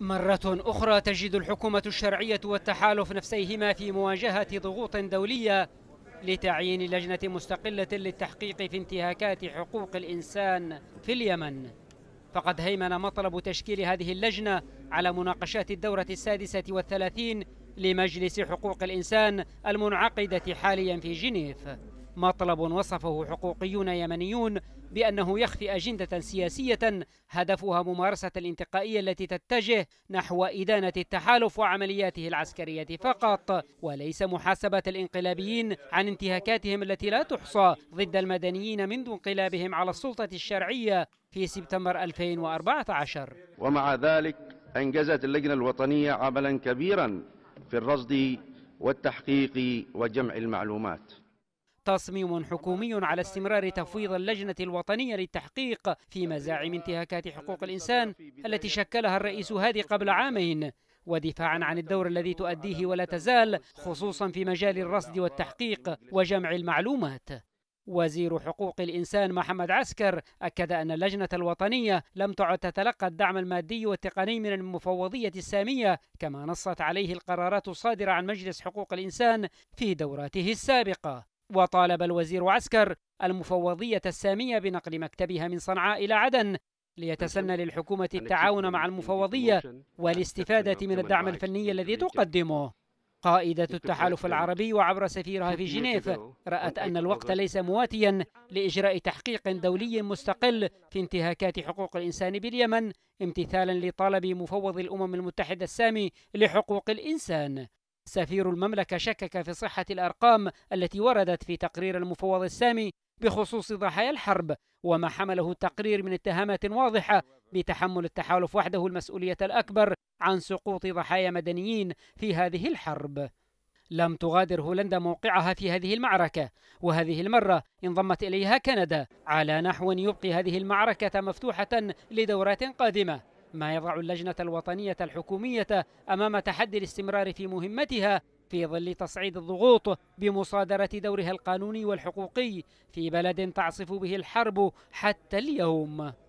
مرة أخرى تجد الحكومة الشرعية والتحالف نفسيهما في مواجهة ضغوط دولية لتعيين لجنة مستقلة للتحقيق في انتهاكات حقوق الإنسان في اليمن فقد هيمن مطلب تشكيل هذه اللجنة على مناقشات الدورة السادسة والثلاثين لمجلس حقوق الإنسان المنعقدة حاليا في جنيف مطلب وصفه حقوقيون يمنيون بأنه يخفي أجندة سياسية هدفها ممارسة الانتقائية التي تتجه نحو إدانة التحالف وعملياته العسكرية فقط وليس محاسبة الانقلابيين عن انتهاكاتهم التي لا تحصى ضد المدنيين منذ انقلابهم على السلطة الشرعية في سبتمبر 2014 ومع ذلك أنجزت اللجنة الوطنية عملا كبيرا في الرصد والتحقيق وجمع المعلومات تصميم حكومي على استمرار تفويض اللجنة الوطنية للتحقيق في مزاعم انتهاكات حقوق الإنسان التي شكلها الرئيس هادي قبل عامين ودفاعا عن الدور الذي تؤديه ولا تزال خصوصا في مجال الرصد والتحقيق وجمع المعلومات وزير حقوق الإنسان محمد عسكر أكد أن اللجنة الوطنية لم تعد تتلقى الدعم المادي والتقني من المفوضية السامية كما نصت عليه القرارات الصادرة عن مجلس حقوق الإنسان في دوراته السابقة وطالب الوزير عسكر المفوضية السامية بنقل مكتبها من صنعاء إلى عدن ليتسنى للحكومة التعاون مع المفوضية والاستفادة من الدعم الفني الذي تقدمه قائدة التحالف العربي وعبر سفيرها في جنيف رأت أن الوقت ليس مواتيا لإجراء تحقيق دولي مستقل في انتهاكات حقوق الإنسان باليمن امتثالا لطلب مفوض الأمم المتحدة السامي لحقوق الإنسان سفير المملكة شكك في صحة الأرقام التي وردت في تقرير المفوض السامي بخصوص ضحايا الحرب وما حمله التقرير من اتهامات واضحة بتحمل التحالف وحده المسؤولية الأكبر عن سقوط ضحايا مدنيين في هذه الحرب. لم تغادر هولندا موقعها في هذه المعركة وهذه المرة انضمت إليها كندا على نحو يبقي هذه المعركة مفتوحة لدورات قادمة ما يضع اللجنة الوطنية الحكومية أمام تحدي الاستمرار في مهمتها في ظل تصعيد الضغوط بمصادرة دورها القانوني والحقوقي في بلد تعصف به الحرب حتى اليوم